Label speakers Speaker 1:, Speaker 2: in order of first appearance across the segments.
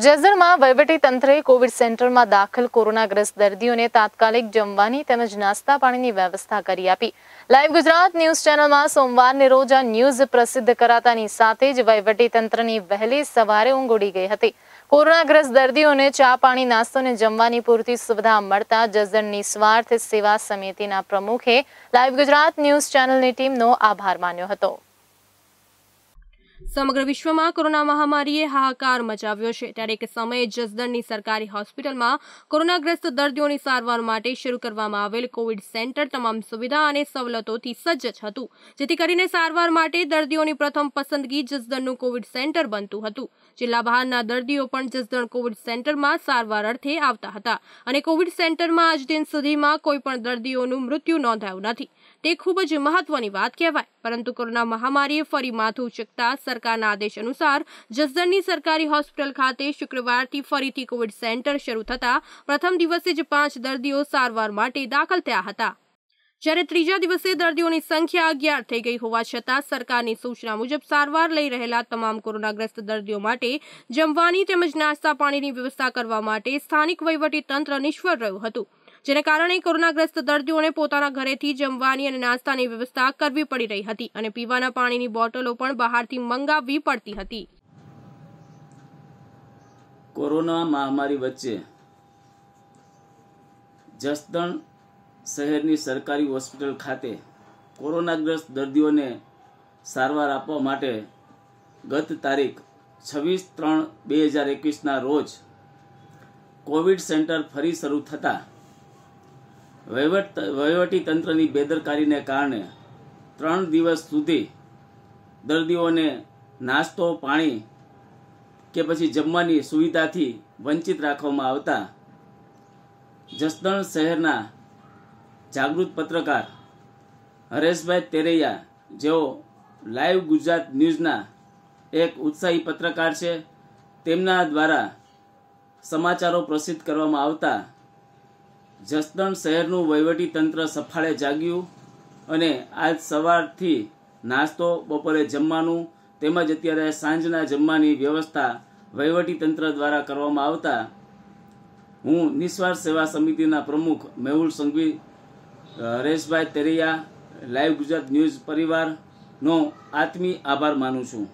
Speaker 1: જઝરમાં તંત્રએ કોવિડ સેન્ટરમાં દાખલ કોરોનાગ્રસ્ત દર્દીઓને તાત્કાલિક જમવાની તેમજ નાસ્તા પાણીની વ્યવસ્થા કરી આપી લાઈવ ગુજરાત ન્યૂઝ ચેનલમાં સોમવારને રોજ આ ન્યૂઝ પ્રસિદ્ધ કરાતાની સાથે જ વહીવટી તંત્રની વહેલી સવારે ઊંઘ ઉડી ગઈ હતી કોરોનાગ્રસ્ત દર્દીઓને ચા પાણી નાસ્તો અને જમવાની પૂરતી સુવિધા મળતા જઝર નિસ્વાર્થ સેવા સમિતિના પ્રમુખે લાઈવ ગુજરાત ન્યૂઝ ચેનલની ટીમનો આભાર માન્યો હતો
Speaker 2: સમગ્ર વિશ્વમાં કોરોના મહામારીએ હાહાકાર મચાવ્યો છે ત્યારે એક સમયે જસદણની સરકારી હોસ્પિટલમાં કોરોનાગ્રસ્ત દર્દીઓની સારવાર માટે શરૂ કરવામાં આવેલ કોવિડ સેન્ટર તમામ સુવિધા અને સવલતોથી સજ્જ હતું જેથી કરીને સારવાર માટે દર્દીઓની પ્રથમ પસંદગી જસદણનું કોવિડ સેન્ટર બનતું હતું જિલ્લા બહારના દર્દીઓ પણ જસદણ કોવિડ સેન્ટરમાં સારવાર અર્થે આવતા હતા અને કોવિડ સેન્ટરમાં આજ દિન સુધીમાં કોઈપણ દર્દીઓનું મૃત્યુ નોંધાયું નથી તે ખૂબ જ મહત્વની વાત કહેવાય પરંતુ કોરોના મહામારી ફરી માથું ચક્કર સરકારના આદેશ અનુસાર જસદણની સરકારી હોસ્પિટલ ખાતે શુક્રવારથી ફરીથી કોવિડ સેન્ટર શરૂ થતા પ્રથમ દિવસે જ 5 દર્દીઓ સારવાર માટે દાખલ થયા હતા જ્યારે ત્રીજા દિવસે દર્દીઓની સંખ્યા 11 થઈ ગઈ હોવા છતાં સરકારની સૂચના મુજબ સારવાર લઈ રહેલા તમામ કોરોનાગ્રસ્ત દર્દીઓ માટે જમવાની તેમજ નાસ્તા પાણીની વ્યવસ્થા કરવા માટે સ્થાનિક વૈવટી તંત્ર નિશ્ચળ રહ્યું હતું જેને કારણે કોરોનાગ્રસ્ત દર્દીઓને પોતાના ઘરેથી જમવાની અને નાસ્તાની વ્યવસ્થા કરવી પડી રહી હતી અને પીવાના પાણીની બોટલો પણ બહારથી મંગાવવી પડતી હતી
Speaker 3: કોરોના મહામારી વચ્ચે જસદણ શહેરની સરકારી હોસ્પિટલ ખાતે કોરોનાગ્રસ્ત દર્દીઓને સારવાર આપવા માટે ગત તારીખ છવ્વીસ ત્રણ બે હજાર એકવીસના રોજ કોવિડ સેન્ટર ફરી શરૂ થતાં વહીવટી તંત્રની બેદરકારીને કારણે ત્રણ દિવસ સુધી દર્દીઓને નાસ્તો પાણી કે પછી જમવાની સુવિધાથી વંચિત રાખવામાં આવતા જસદણ શહેરના જાગૃત પત્રકાર હરેશભાઈ તેરૈયા જેઓ લાઈવ ગુજરાત ન્યૂઝના એક ઉત્સાહી પત્રકાર છે તેમના દ્વારા સમાચારો પ્રસિદ્ધ કરવામાં આવતા જસદણ શહેરનું વહીવટી તંત્ર સફાળે જાગ્યું અને આજ સવારથી નાસ્તો બપોરે જમવાનું તેમજ અત્યારે સાંજના જમવાની વ્યવસ્થા વહીવટી તંત્ર દ્વારા કરવામાં આવતા હું નિસ્વાર્થ સેવા સમિતિના પ્રમુખ મેહુલ સંઘવી રેશભાઈ તેરૈયા લાઈવ ગુજરાત ન્યૂઝ પરિવારનો આત્મી આભાર માનું છું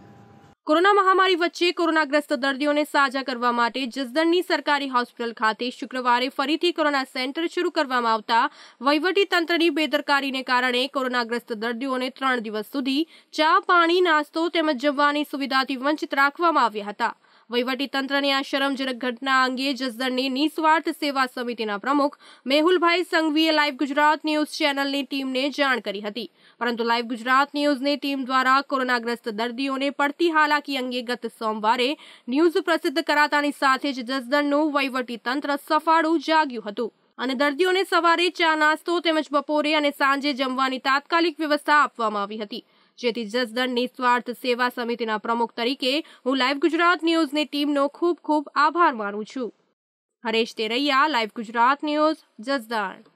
Speaker 2: કોરોના મહામારી વચ્ચે કોરોનાગ્રસ્ત દર્દીઓને સાજા કરવા માટે જસદણની સરકારી હોસ્પિટલ ખાતે શુક્રવારે ફરીથી કોરોના સેન્ટર શરૂ કરવામાં આવતા વહીવટી તંત્રની બેદરકારીને કારણે કોરોનાગ્રસ્ત દર્દીઓને ત્રણ દિવસ સુધી ચા પાણી નાસ્તો તેમજ જમવાની સુવિધાથી વંચિત રાખવામાં આવ્યા હતા વહીવટીતંત્રની આ શરમજનક ઘટના અંગે જસદણની નિસ્વાર્થ સેવા સમિતિના પ્રમુખ મેહુલભાઈ સંઘવીએ લાઈવ ગુજરાત ન્યૂઝ ચેનલની ટીમને જાણ કરી હતી પરંતુ લાઈવ ગુજરાત ન્યૂઝની ટીમ દ્વારા કોરોનાગ્રસ્ત દર્દીઓને પડતી હાલાકી અંગે ગત સોમવારે ન્યૂઝ પ્રસિદ્ધ કરાતાની સાથે જ જસદણનું વહીવટીતંત્ર સફાળું જાગ્યું હતું અને દર્દીઓને સવારે ચા નાસ્તો તેમજ બપોરે અને સાંજે જમવાની તાત્કાલિક વ્યવસ્થા આપવામાં આવી હતી જેથી જસદણ નિસ્વાર્થ સેવા સમિતિના પ્રમુખ તરીકે હું લાઈવ ગુજરાત ન્યૂઝની ટીમનો ખૂબ ખૂબ આભાર માનું છું હરેશ તેરૈયા લાઈવ ગુજરાત ન્યૂઝ જસદણ